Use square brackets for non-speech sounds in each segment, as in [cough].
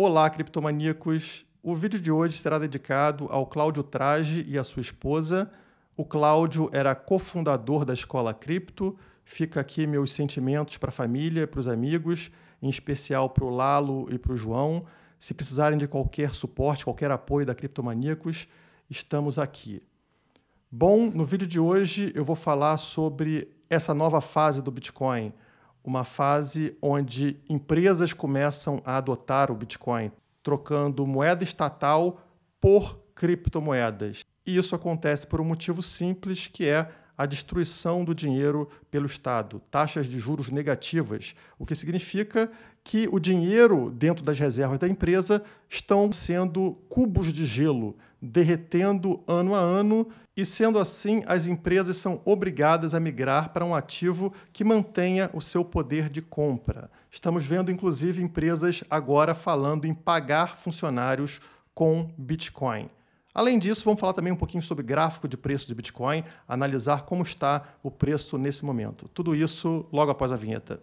Olá, criptomaníacos! O vídeo de hoje será dedicado ao Cláudio Traje e à sua esposa. O Cláudio era cofundador da Escola Cripto. Fica aqui meus sentimentos para a família, para os amigos, em especial para o Lalo e para o João. Se precisarem de qualquer suporte, qualquer apoio da Criptomaníacos, estamos aqui. Bom, no vídeo de hoje eu vou falar sobre essa nova fase do Bitcoin – uma fase onde empresas começam a adotar o Bitcoin, trocando moeda estatal por criptomoedas. E isso acontece por um motivo simples, que é a destruição do dinheiro pelo Estado, taxas de juros negativas, o que significa que o dinheiro dentro das reservas da empresa estão sendo cubos de gelo derretendo ano a ano, e sendo assim, as empresas são obrigadas a migrar para um ativo que mantenha o seu poder de compra. Estamos vendo, inclusive, empresas agora falando em pagar funcionários com Bitcoin. Além disso, vamos falar também um pouquinho sobre gráfico de preço de Bitcoin, analisar como está o preço nesse momento. Tudo isso logo após a vinheta.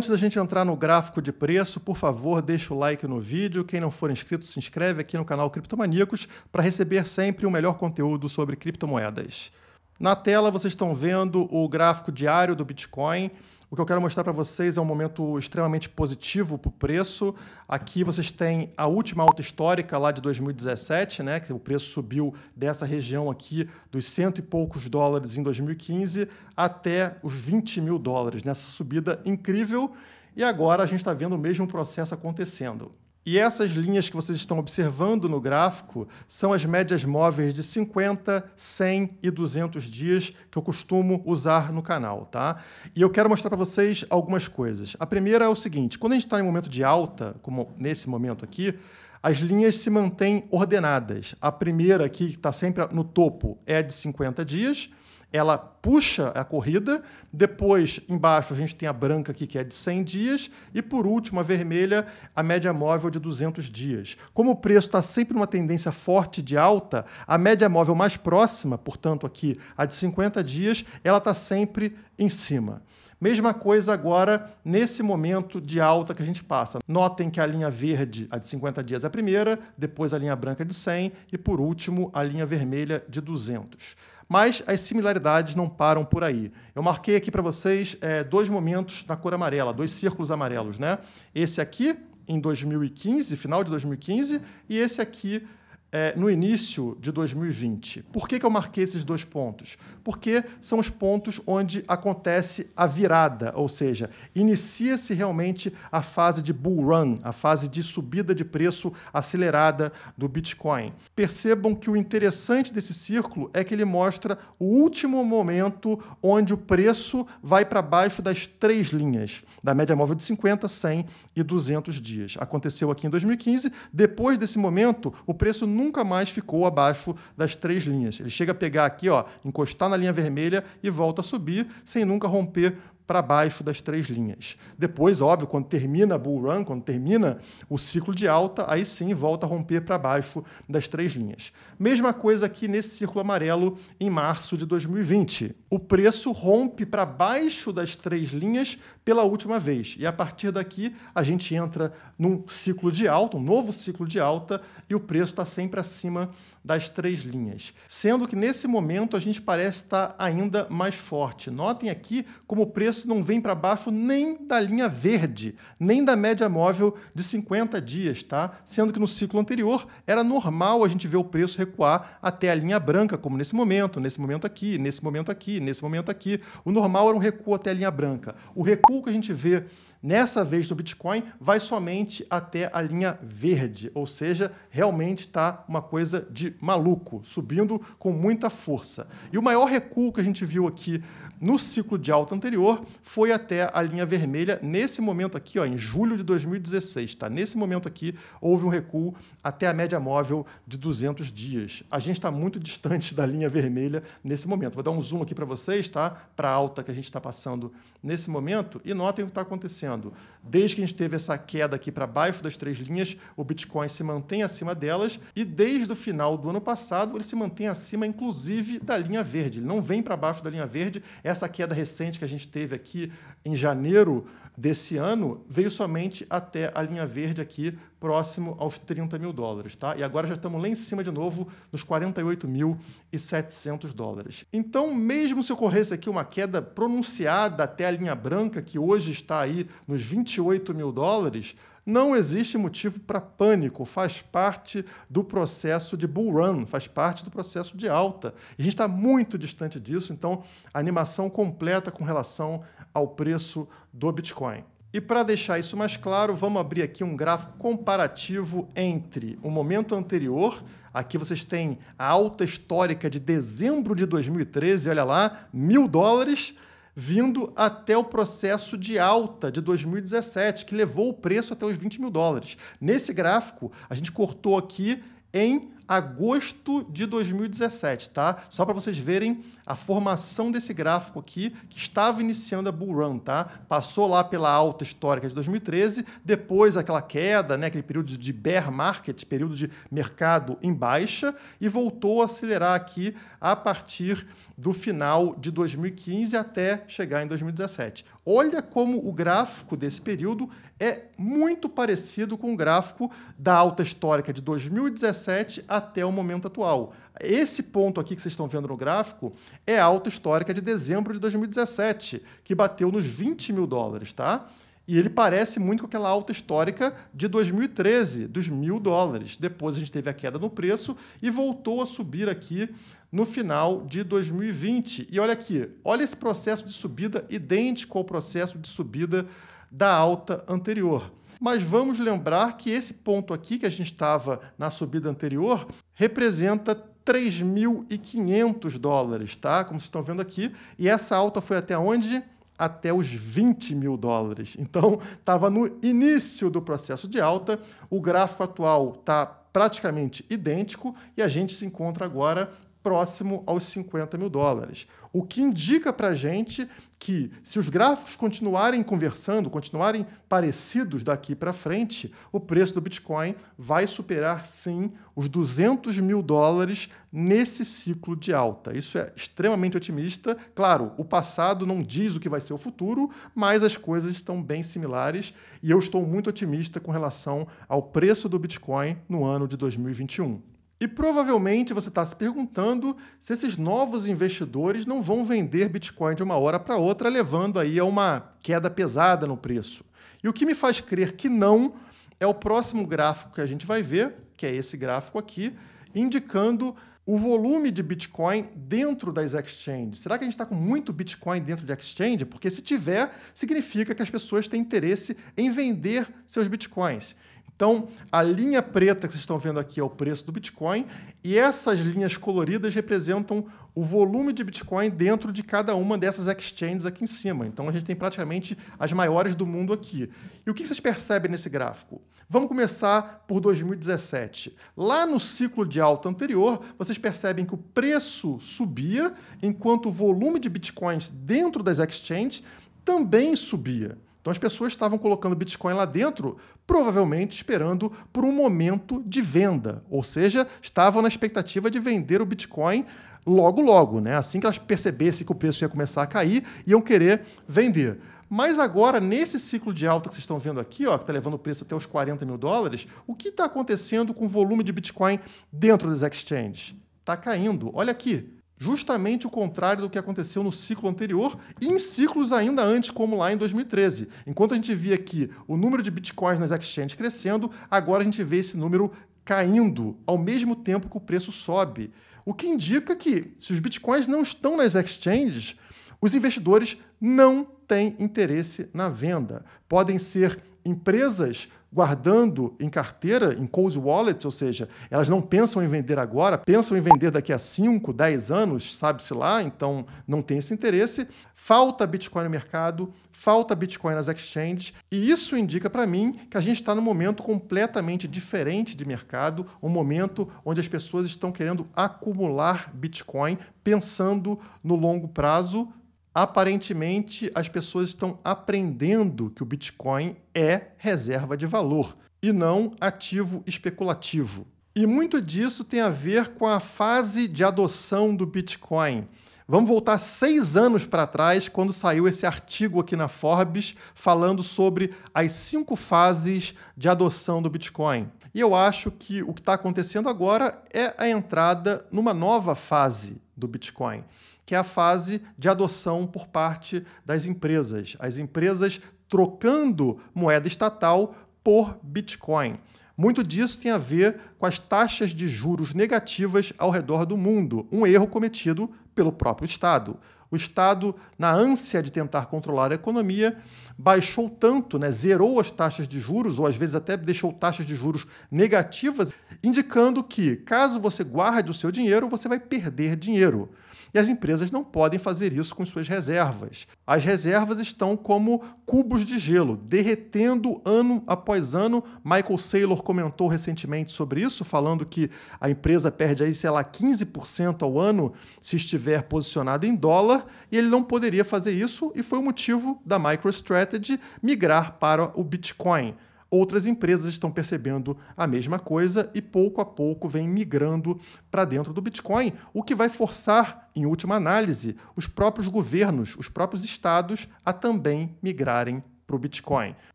Antes da gente entrar no gráfico de preço, por favor, deixa o like no vídeo. Quem não for inscrito, se inscreve aqui no canal Criptomaníacos para receber sempre o melhor conteúdo sobre criptomoedas. Na tela vocês estão vendo o gráfico diário do Bitcoin o que eu quero mostrar para vocês é um momento extremamente positivo para o preço. Aqui vocês têm a última alta histórica lá de 2017, né, que o preço subiu dessa região aqui dos cento e poucos dólares em 2015 até os 20 mil dólares, nessa subida incrível. E agora a gente está vendo o mesmo processo acontecendo. E essas linhas que vocês estão observando no gráfico são as médias móveis de 50, 100 e 200 dias que eu costumo usar no canal, tá? E eu quero mostrar para vocês algumas coisas. A primeira é o seguinte, quando a gente está em momento de alta, como nesse momento aqui, as linhas se mantêm ordenadas. A primeira aqui, que está sempre no topo, é de 50 dias, ela puxa a corrida, depois embaixo a gente tem a branca aqui que é de 100 dias e por último a vermelha, a média móvel de 200 dias. Como o preço está sempre numa tendência forte de alta, a média móvel mais próxima, portanto aqui a de 50 dias, ela está sempre em cima. Mesma coisa agora nesse momento de alta que a gente passa. Notem que a linha verde, a de 50 dias, é a primeira, depois a linha branca de 100 e, por último, a linha vermelha de 200. Mas as similaridades não param por aí. Eu marquei aqui para vocês é, dois momentos na cor amarela, dois círculos amarelos, né? Esse aqui, em 2015, final de 2015, e esse aqui é, no início de 2020. Por que, que eu marquei esses dois pontos? Porque são os pontos onde acontece a virada, ou seja, inicia-se realmente a fase de bull run, a fase de subida de preço acelerada do Bitcoin. Percebam que o interessante desse círculo é que ele mostra o último momento onde o preço vai para baixo das três linhas, da média móvel de 50, 100 e 200 dias. Aconteceu aqui em 2015. Depois desse momento, o preço nunca mais ficou abaixo das três linhas. Ele chega a pegar aqui, ó, encostar na linha vermelha e volta a subir sem nunca romper para baixo das três linhas. Depois, óbvio, quando termina a bull run, quando termina o ciclo de alta, aí sim volta a romper para baixo das três linhas. Mesma coisa aqui nesse círculo amarelo em março de 2020. O preço rompe para baixo das três linhas pela última vez. E a partir daqui a gente entra num ciclo de alta, um novo ciclo de alta, e o preço está sempre acima das três linhas. Sendo que nesse momento a gente parece estar tá ainda mais forte. Notem aqui como o preço não vem para baixo nem da linha verde, nem da média móvel de 50 dias, tá? Sendo que no ciclo anterior era normal a gente ver o preço recuar até a linha branca, como nesse momento, nesse momento aqui, nesse momento aqui, nesse momento aqui. O normal era um recuo até a linha branca. O recuo que a gente vê Nessa vez do Bitcoin, vai somente até a linha verde, ou seja, realmente está uma coisa de maluco, subindo com muita força. E o maior recuo que a gente viu aqui no ciclo de alta anterior foi até a linha vermelha, nesse momento aqui, ó, em julho de 2016, tá? Nesse momento aqui, houve um recuo até a média móvel de 200 dias. A gente está muito distante da linha vermelha nesse momento. Vou dar um zoom aqui para vocês, tá? Para a alta que a gente está passando nesse momento e notem o que está acontecendo acontecendo. Desde que a gente teve essa queda aqui para baixo das três linhas, o Bitcoin se mantém acima delas e desde o final do ano passado ele se mantém acima, inclusive, da linha verde. Ele não vem para baixo da linha verde. Essa queda recente que a gente teve aqui em janeiro desse ano veio somente até a linha verde aqui, próximo aos 30 mil dólares, tá? E agora já estamos lá em cima de novo, nos 48.700 dólares. Então, mesmo se ocorresse aqui uma queda pronunciada até a linha branca, que hoje está aí nos 28 mil dólares, não existe motivo para pânico, faz parte do processo de bull run, faz parte do processo de alta. E a gente está muito distante disso, então animação completa com relação ao preço do Bitcoin. E para deixar isso mais claro, vamos abrir aqui um gráfico comparativo entre o momento anterior, aqui vocês têm a alta histórica de dezembro de 2013, olha lá, mil dólares vindo até o processo de alta de 2017, que levou o preço até os 20 mil dólares. Nesse gráfico, a gente cortou aqui em agosto de 2017, tá? Só para vocês verem a formação desse gráfico aqui, que estava iniciando a bull run, tá? Passou lá pela alta histórica de 2013, depois aquela queda, né, aquele período de bear market, período de mercado em baixa e voltou a acelerar aqui a partir do final de 2015 até chegar em 2017. Olha como o gráfico desse período é muito parecido com o gráfico da alta histórica de 2017 a até o momento atual. Esse ponto aqui que vocês estão vendo no gráfico é a alta histórica de dezembro de 2017, que bateu nos 20 mil dólares, tá? E ele parece muito com aquela alta histórica de 2013, dos mil dólares. Depois a gente teve a queda no preço e voltou a subir aqui no final de 2020. E olha aqui, olha esse processo de subida idêntico ao processo de subida da alta anterior. Mas vamos lembrar que esse ponto aqui, que a gente estava na subida anterior, representa 3.500 dólares, tá? Como vocês estão vendo aqui. E essa alta foi até onde? até os 20 mil dólares. Então, estava no início do processo de alta, o gráfico atual está praticamente idêntico e a gente se encontra agora próximo aos 50 mil dólares. O que indica para a gente que, se os gráficos continuarem conversando, continuarem parecidos daqui para frente, o preço do Bitcoin vai superar sim os 200 mil dólares nesse ciclo de alta. Isso é extremamente otimista. Claro, o passado não diz o que vai ser o futuro, mas as coisas estão bem similares e eu estou muito otimista com relação ao preço do Bitcoin no ano de 2021. E provavelmente você está se perguntando se esses novos investidores não vão vender Bitcoin de uma hora para outra, levando aí a uma queda pesada no preço. E o que me faz crer que não é o próximo gráfico que a gente vai ver, que é esse gráfico aqui, indicando o volume de Bitcoin dentro das exchanges. Será que a gente está com muito Bitcoin dentro de exchange? Porque se tiver, significa que as pessoas têm interesse em vender seus Bitcoins. Então, a linha preta que vocês estão vendo aqui é o preço do Bitcoin e essas linhas coloridas representam o volume de Bitcoin dentro de cada uma dessas exchanges aqui em cima. Então, a gente tem praticamente as maiores do mundo aqui. E o que vocês percebem nesse gráfico? Vamos começar por 2017. Lá no ciclo de alta anterior, vocês percebem que o preço subia, enquanto o volume de Bitcoins dentro das exchanges também subia. Então as pessoas estavam colocando Bitcoin lá dentro, provavelmente esperando por um momento de venda, ou seja, estavam na expectativa de vender o Bitcoin logo logo, né? Assim que elas percebessem que o preço ia começar a cair, iam querer vender. Mas agora, nesse ciclo de alta que vocês estão vendo aqui, ó, que está levando o preço até os 40 mil dólares, o que está acontecendo com o volume de Bitcoin dentro das exchanges? Está caindo. Olha aqui, Justamente o contrário do que aconteceu no ciclo anterior e em ciclos ainda antes, como lá em 2013. Enquanto a gente via aqui o número de bitcoins nas exchanges crescendo, agora a gente vê esse número caindo ao mesmo tempo que o preço sobe. O que indica que, se os bitcoins não estão nas exchanges, os investidores não têm interesse na venda. Podem ser empresas guardando em carteira, em cold wallet, ou seja, elas não pensam em vender agora, pensam em vender daqui a 5, 10 anos, sabe-se lá, então não tem esse interesse. Falta Bitcoin no mercado, falta Bitcoin nas exchanges, e isso indica para mim que a gente está num momento completamente diferente de mercado, um momento onde as pessoas estão querendo acumular Bitcoin pensando no longo prazo, aparentemente as pessoas estão aprendendo que o Bitcoin é reserva de valor e não ativo especulativo. E muito disso tem a ver com a fase de adoção do Bitcoin. Vamos voltar seis anos para trás, quando saiu esse artigo aqui na Forbes falando sobre as cinco fases de adoção do Bitcoin. E eu acho que o que está acontecendo agora é a entrada numa nova fase do Bitcoin, que é a fase de adoção por parte das empresas. As empresas trocando moeda estatal por Bitcoin. Muito disso tem a ver com as taxas de juros negativas ao redor do mundo, um erro cometido pelo próprio Estado. O Estado, na ânsia de tentar controlar a economia, baixou tanto, né, zerou as taxas de juros, ou às vezes até deixou taxas de juros negativas, indicando que, caso você guarde o seu dinheiro, você vai perder dinheiro. E as empresas não podem fazer isso com suas reservas. As reservas estão como cubos de gelo, derretendo ano após ano. Michael Saylor comentou recentemente sobre isso, falando que a empresa perde aí, sei lá, 15% ao ano se estiver posicionada em dólar, e ele não poderia fazer isso, e foi o motivo da MicroStrategy migrar para o Bitcoin. Outras empresas estão percebendo a mesma coisa e pouco a pouco vem migrando para dentro do Bitcoin, o que vai forçar, em última análise, os próprios governos, os próprios estados a também migrarem para o Bitcoin.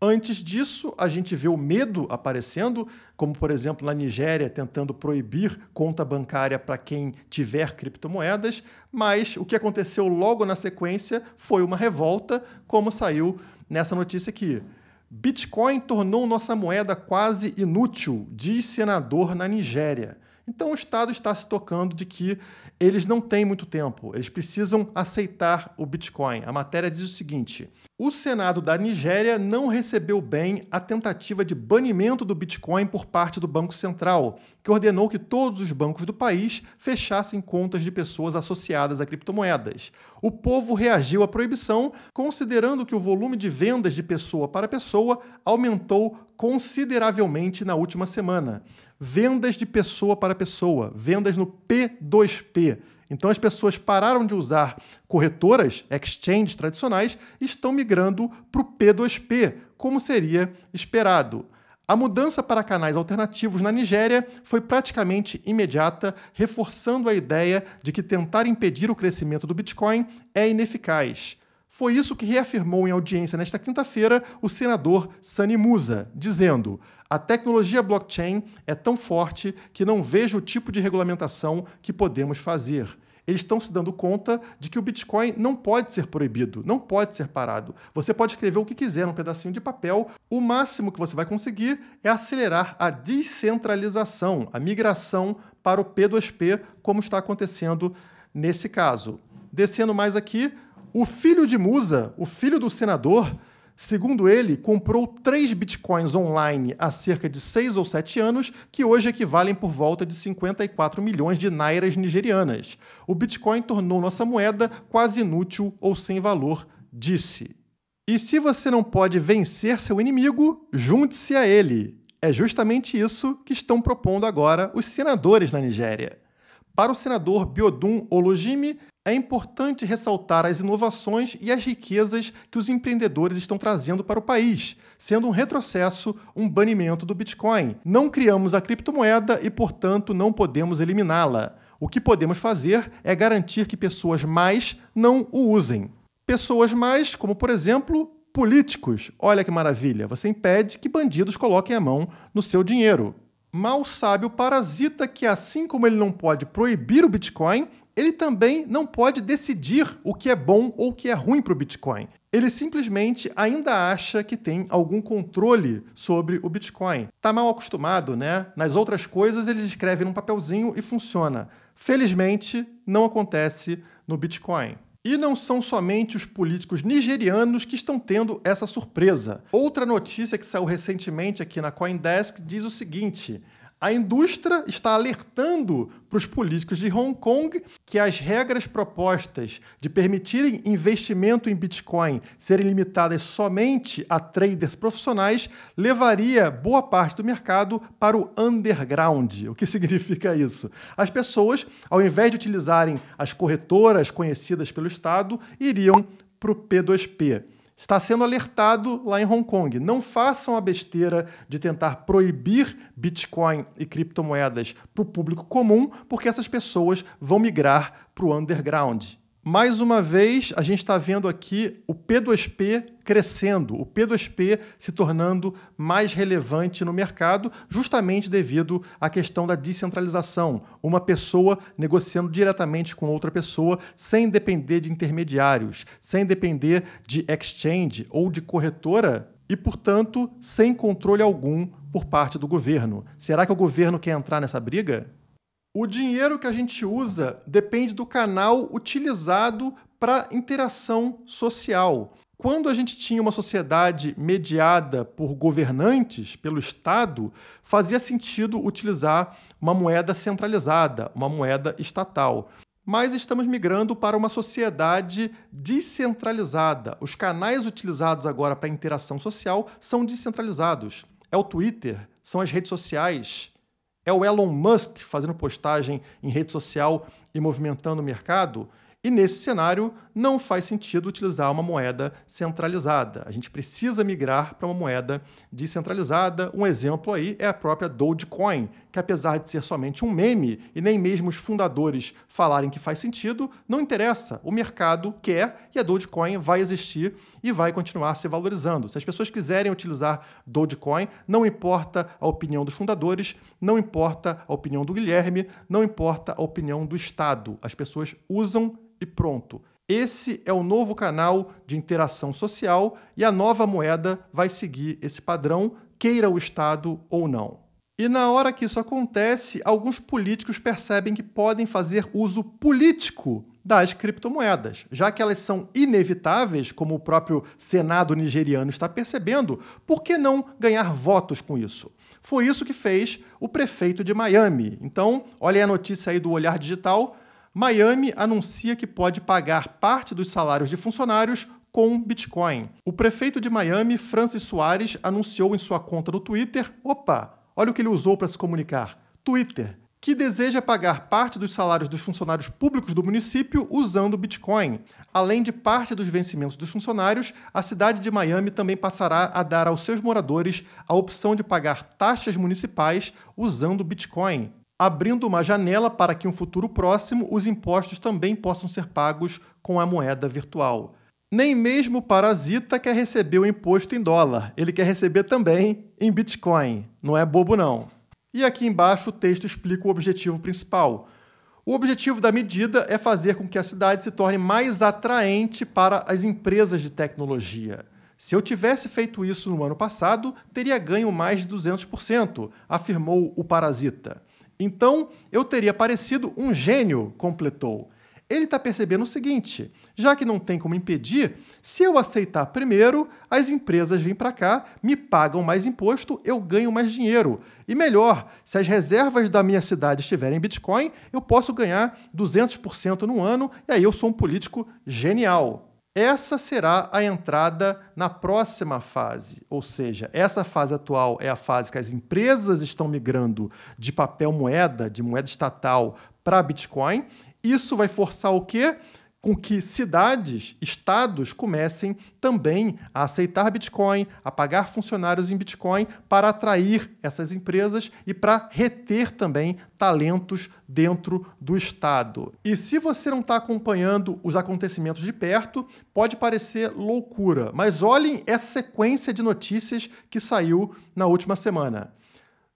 Antes disso, a gente vê o medo aparecendo, como por exemplo na Nigéria tentando proibir conta bancária para quem tiver criptomoedas, mas o que aconteceu logo na sequência foi uma revolta, como saiu nessa notícia aqui. Bitcoin tornou nossa moeda quase inútil, diz senador na Nigéria. Então o Estado está se tocando de que eles não têm muito tempo, eles precisam aceitar o Bitcoin. A matéria diz o seguinte: o Senado da Nigéria não recebeu bem a tentativa de banimento do Bitcoin por parte do Banco Central, que ordenou que todos os bancos do país fechassem contas de pessoas associadas a criptomoedas. O povo reagiu à proibição, considerando que o volume de vendas de pessoa para pessoa aumentou consideravelmente na última semana vendas de pessoa para pessoa, vendas no P2P. Então as pessoas pararam de usar corretoras, exchanges tradicionais, e estão migrando para o P2P, como seria esperado. A mudança para canais alternativos na Nigéria foi praticamente imediata, reforçando a ideia de que tentar impedir o crescimento do Bitcoin é ineficaz. Foi isso que reafirmou em audiência nesta quinta-feira o senador Sani Musa, dizendo: a tecnologia blockchain é tão forte que não vejo o tipo de regulamentação que podemos fazer. Eles estão se dando conta de que o Bitcoin não pode ser proibido, não pode ser parado. Você pode escrever o que quiser num pedacinho de papel. O máximo que você vai conseguir é acelerar a descentralização, a migração para o P2P, como está acontecendo nesse caso. Descendo mais aqui, o filho de Musa, o filho do senador, Segundo ele, comprou três bitcoins online há cerca de seis ou sete anos, que hoje equivalem por volta de 54 milhões de nairas nigerianas. O bitcoin tornou nossa moeda quase inútil ou sem valor, disse. E se você não pode vencer seu inimigo, junte-se a ele. É justamente isso que estão propondo agora os senadores na Nigéria. Para o senador Biodun Olojimi, é importante ressaltar as inovações e as riquezas que os empreendedores estão trazendo para o país, sendo um retrocesso um banimento do Bitcoin. Não criamos a criptomoeda e, portanto, não podemos eliminá-la. O que podemos fazer é garantir que pessoas mais não o usem. Pessoas mais, como por exemplo, políticos. Olha que maravilha, você impede que bandidos coloquem a mão no seu dinheiro. Mal sabe o parasita que, assim como ele não pode proibir o Bitcoin, ele também não pode decidir o que é bom ou o que é ruim para o Bitcoin. Ele simplesmente ainda acha que tem algum controle sobre o Bitcoin. Tá mal acostumado, né? Nas outras coisas eles escrevem num papelzinho e funciona. Felizmente, não acontece no Bitcoin. E não são somente os políticos nigerianos que estão tendo essa surpresa. Outra notícia que saiu recentemente aqui na Coindesk diz o seguinte: a indústria está alertando para os políticos de Hong Kong que as regras propostas de permitirem investimento em Bitcoin serem limitadas somente a traders profissionais levaria boa parte do mercado para o underground. O que [laughs] significa isso? As pessoas, ao invés de utilizarem as corretoras conhecidas pelo Estado, iriam para o P2P está sendo alertado lá em Hong Kong. Não façam a besteira de tentar proibir Bitcoin e criptomoedas para o público comum, porque essas pessoas vão migrar para o underground. Mais uma vez, a gente está vendo aqui o P2P crescendo, o P2P se tornando mais relevante no mercado, justamente devido à questão da descentralização. Uma pessoa negociando diretamente com outra pessoa, sem depender de intermediários, sem depender de exchange ou de corretora e, portanto, sem controle algum por parte do governo. Será que o governo quer entrar nessa briga? O dinheiro que a gente usa depende do canal utilizado para interação social. Quando a gente tinha uma sociedade mediada por governantes, pelo Estado, fazia sentido utilizar uma moeda centralizada, uma moeda estatal. Mas estamos migrando para uma sociedade descentralizada. Os canais utilizados agora para interação social são descentralizados. É o Twitter, são as redes sociais, é o Elon Musk fazendo postagem em rede social e movimentando o mercado? E nesse cenário, não faz sentido utilizar uma moeda centralizada. A gente precisa migrar para uma moeda descentralizada. Um exemplo aí é a própria Dogecoin, que apesar de ser somente um meme e nem mesmo os fundadores falarem que faz sentido, não interessa. O mercado quer e a Dogecoin vai existir e vai continuar se valorizando. Se as pessoas quiserem utilizar Dogecoin, não importa a opinião dos fundadores, não importa a opinião do Guilherme, não importa a opinião do Estado. As pessoas usam e pronto. Esse é o novo canal de interação social e a nova moeda vai seguir esse padrão, queira o Estado ou não. E na hora que isso acontece, alguns políticos percebem que podem fazer uso político das criptomoedas, já que elas são inevitáveis, como o próprio Senado nigeriano está percebendo, por que não ganhar votos com isso? Foi isso que fez o prefeito de Miami. Então, olha a notícia aí do Olhar Digital Miami anuncia que pode pagar parte dos salários de funcionários com Bitcoin. O prefeito de Miami, Francis Soares, anunciou em sua conta no Twitter: opa, olha o que ele usou para se comunicar. Twitter, que deseja pagar parte dos salários dos funcionários públicos do município usando Bitcoin. Além de parte dos vencimentos dos funcionários, a cidade de Miami também passará a dar aos seus moradores a opção de pagar taxas municipais usando Bitcoin abrindo uma janela para que, em um futuro próximo, os impostos também possam ser pagos com a moeda virtual. Nem mesmo o parasita quer receber o imposto em dólar, ele quer receber também em Bitcoin. Não é bobo, não. E aqui embaixo o texto explica o objetivo principal. O objetivo da medida é fazer com que a cidade se torne mais atraente para as empresas de tecnologia. Se eu tivesse feito isso no ano passado, teria ganho mais de 200%, afirmou o parasita. Então, eu teria parecido um gênio, completou. Ele está percebendo o seguinte: já que não tem como impedir, se eu aceitar primeiro, as empresas vêm para cá, me pagam mais imposto, eu ganho mais dinheiro. E melhor, se as reservas da minha cidade estiverem em Bitcoin, eu posso ganhar 200% no ano, e aí eu sou um político genial. Essa será a entrada na próxima fase, ou seja, essa fase atual é a fase que as empresas estão migrando de papel moeda, de moeda estatal, para Bitcoin. Isso vai forçar o quê? com que cidades, estados comecem também a aceitar Bitcoin, a pagar funcionários em Bitcoin para atrair essas empresas e para reter também talentos dentro do estado. E se você não está acompanhando os acontecimentos de perto, pode parecer loucura, mas olhem essa sequência de notícias que saiu na última semana.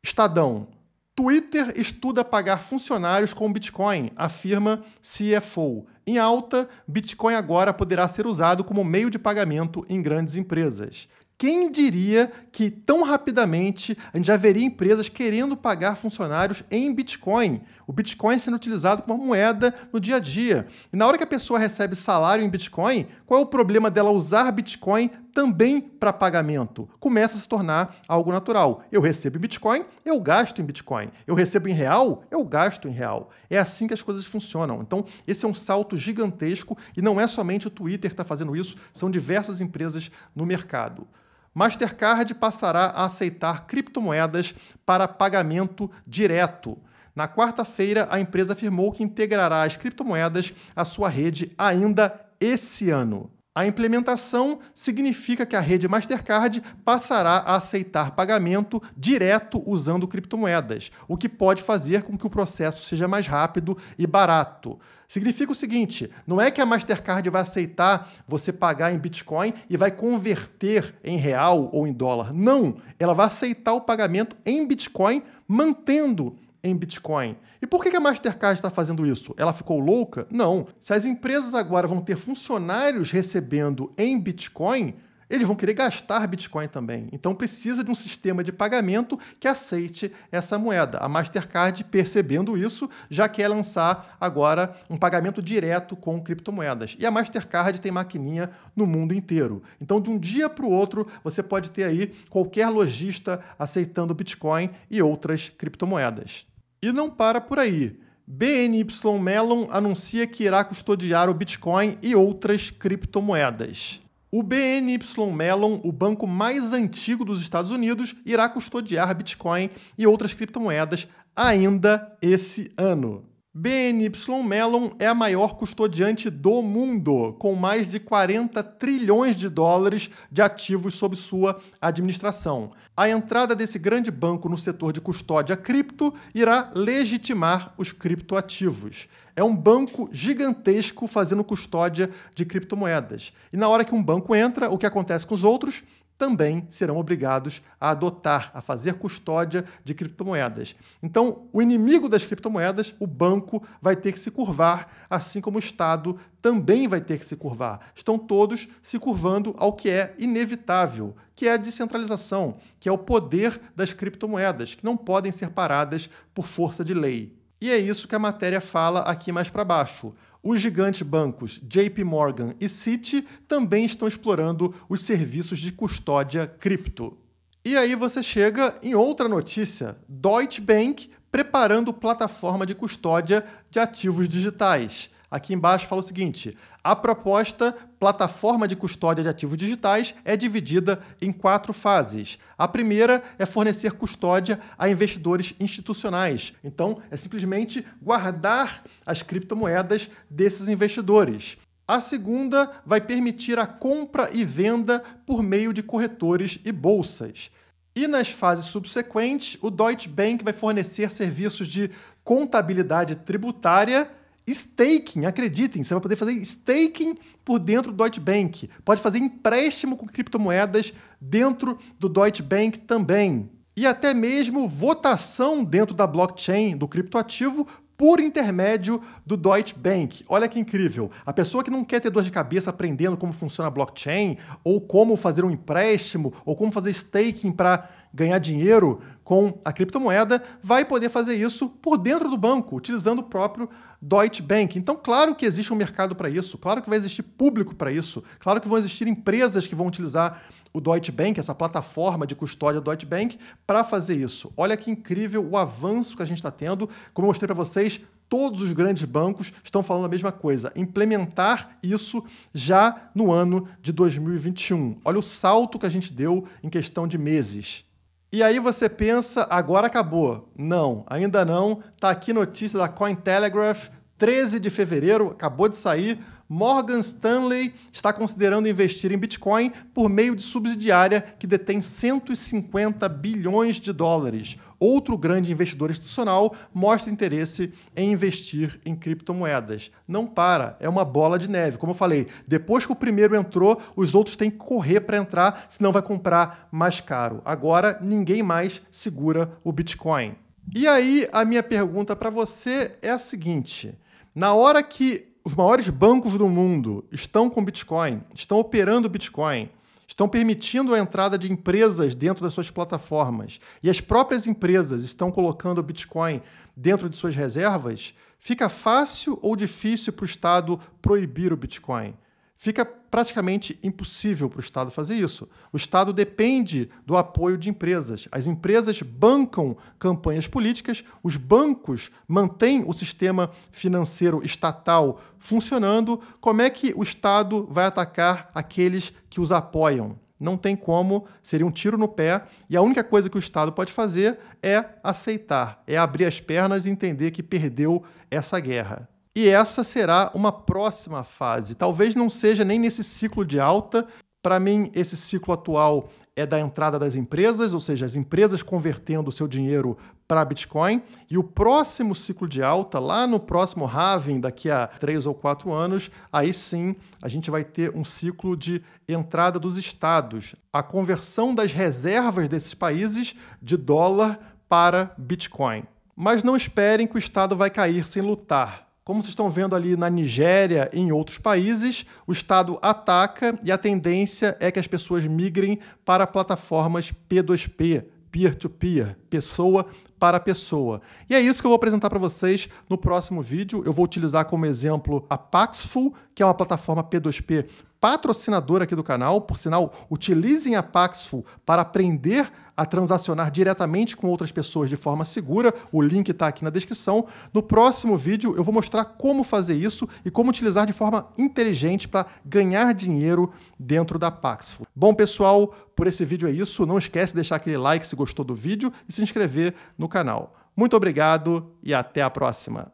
Estadão, Twitter estuda pagar funcionários com Bitcoin, afirma CFO. Em alta, Bitcoin agora poderá ser usado como meio de pagamento em grandes empresas. Quem diria que tão rapidamente a gente já veria empresas querendo pagar funcionários em Bitcoin? o Bitcoin sendo utilizado como moeda no dia a dia. E na hora que a pessoa recebe salário em Bitcoin, qual é o problema dela usar Bitcoin também para pagamento? Começa a se tornar algo natural. Eu recebo em Bitcoin, eu gasto em Bitcoin. Eu recebo em real, eu gasto em real. É assim que as coisas funcionam. Então, esse é um salto gigantesco e não é somente o Twitter que está fazendo isso, são diversas empresas no mercado. Mastercard passará a aceitar criptomoedas para pagamento direto. Na quarta-feira, a empresa afirmou que integrará as criptomoedas à sua rede ainda esse ano. A implementação significa que a rede Mastercard passará a aceitar pagamento direto usando criptomoedas, o que pode fazer com que o processo seja mais rápido e barato. Significa o seguinte: não é que a Mastercard vai aceitar você pagar em Bitcoin e vai converter em real ou em dólar. Não! Ela vai aceitar o pagamento em Bitcoin, mantendo em Bitcoin. E por que a Mastercard está fazendo isso? Ela ficou louca? Não. Se as empresas agora vão ter funcionários recebendo em Bitcoin, eles vão querer gastar Bitcoin também. Então precisa de um sistema de pagamento que aceite essa moeda. A Mastercard, percebendo isso, já quer lançar agora um pagamento direto com criptomoedas. E a Mastercard tem maquininha no mundo inteiro. Então, de um dia para o outro, você pode ter aí qualquer lojista aceitando Bitcoin e outras criptomoedas. E não para por aí. BNY Mellon anuncia que irá custodiar o Bitcoin e outras criptomoedas. O BNY Mellon, o banco mais antigo dos Estados Unidos, irá custodiar Bitcoin e outras criptomoedas ainda esse ano. BNY Mellon é a maior custodiante do mundo, com mais de 40 trilhões de dólares de ativos sob sua administração. A entrada desse grande banco no setor de custódia cripto irá legitimar os criptoativos. É um banco gigantesco fazendo custódia de criptomoedas. E na hora que um banco entra, o que acontece com os outros? também serão obrigados a adotar, a fazer custódia de criptomoedas. Então, o inimigo das criptomoedas, o banco, vai ter que se curvar, assim como o Estado também vai ter que se curvar. Estão todos se curvando ao que é inevitável, que é a descentralização, que é o poder das criptomoedas, que não podem ser paradas por força de lei. E é isso que a matéria fala aqui mais para baixo. Os gigantes bancos JP Morgan e Citi também estão explorando os serviços de custódia cripto. E aí você chega em outra notícia: Deutsche Bank preparando plataforma de custódia de ativos digitais. Aqui embaixo fala o seguinte: a proposta plataforma de custódia de ativos digitais é dividida em quatro fases. A primeira é fornecer custódia a investidores institucionais. Então, é simplesmente guardar as criptomoedas desses investidores. A segunda vai permitir a compra e venda por meio de corretores e bolsas. E nas fases subsequentes, o Deutsche Bank vai fornecer serviços de contabilidade tributária Staking, acreditem, você vai poder fazer staking por dentro do Deutsche Bank. Pode fazer empréstimo com criptomoedas dentro do Deutsche Bank também. E até mesmo votação dentro da blockchain do criptoativo por intermédio do Deutsche Bank. Olha que incrível. A pessoa que não quer ter dor de cabeça aprendendo como funciona a blockchain, ou como fazer um empréstimo, ou como fazer staking para ganhar dinheiro com a criptomoeda, vai poder fazer isso por dentro do banco, utilizando o próprio Deutsche Bank. Então, claro que existe um mercado para isso, claro que vai existir público para isso, claro que vão existir empresas que vão utilizar o Deutsche Bank, essa plataforma de custódia Deutsche Bank, para fazer isso. Olha que incrível o avanço que a gente está tendo. Como eu mostrei para vocês, todos os grandes bancos estão falando a mesma coisa, implementar isso já no ano de 2021. Olha o salto que a gente deu em questão de meses. E aí você pensa, agora acabou. Não, ainda não. Está aqui notícia da Cointelegraph, 13 de fevereiro, acabou de sair. Morgan Stanley está considerando investir em Bitcoin por meio de subsidiária que detém 150 bilhões de dólares. Outro grande investidor institucional mostra interesse em investir em criptomoedas. Não para, é uma bola de neve. Como eu falei, depois que o primeiro entrou, os outros têm que correr para entrar, senão vai comprar mais caro. Agora ninguém mais segura o Bitcoin. E aí, a minha pergunta para você é a seguinte: na hora que os maiores bancos do mundo estão com Bitcoin, estão operando Bitcoin, estão permitindo a entrada de empresas dentro das suas plataformas e as próprias empresas estão colocando Bitcoin dentro de suas reservas, fica fácil ou difícil para o Estado proibir o Bitcoin? Fica praticamente impossível para o Estado fazer isso. O Estado depende do apoio de empresas. As empresas bancam campanhas políticas, os bancos mantêm o sistema financeiro estatal funcionando. Como é que o Estado vai atacar aqueles que os apoiam? Não tem como, seria um tiro no pé, e a única coisa que o Estado pode fazer é aceitar, é abrir as pernas e entender que perdeu essa guerra e essa será uma próxima fase. Talvez não seja nem nesse ciclo de alta. Para mim, esse ciclo atual é da entrada das empresas, ou seja, as empresas convertendo o seu dinheiro para Bitcoin. E o próximo ciclo de alta, lá no próximo halving, daqui a três ou quatro anos, aí sim a gente vai ter um ciclo de entrada dos estados, a conversão das reservas desses países de dólar para Bitcoin. Mas não esperem que o Estado vai cair sem lutar. Como vocês estão vendo ali na Nigéria e em outros países, o Estado ataca e a tendência é que as pessoas migrem para plataformas P2P, peer-to-peer, -peer, pessoa para pessoa. E é isso que eu vou apresentar para vocês no próximo vídeo. Eu vou utilizar como exemplo a Paxful, que é uma plataforma P2P patrocinadora aqui do canal. Por sinal, utilizem a Paxful para aprender a transacionar diretamente com outras pessoas de forma segura. O link está aqui na descrição. No próximo vídeo, eu vou mostrar como fazer isso e como utilizar de forma inteligente para ganhar dinheiro dentro da Paxful. Bom, pessoal, por esse vídeo é isso. Não esquece de deixar aquele like se gostou do vídeo e se inscrever no canal. Muito obrigado e até a próxima!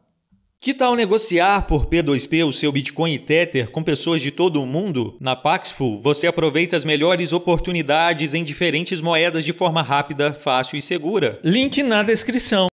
Que tal negociar por P2P o seu Bitcoin e Tether com pessoas de todo o mundo? Na Paxful, você aproveita as melhores oportunidades em diferentes moedas de forma rápida, fácil e segura. Link na descrição.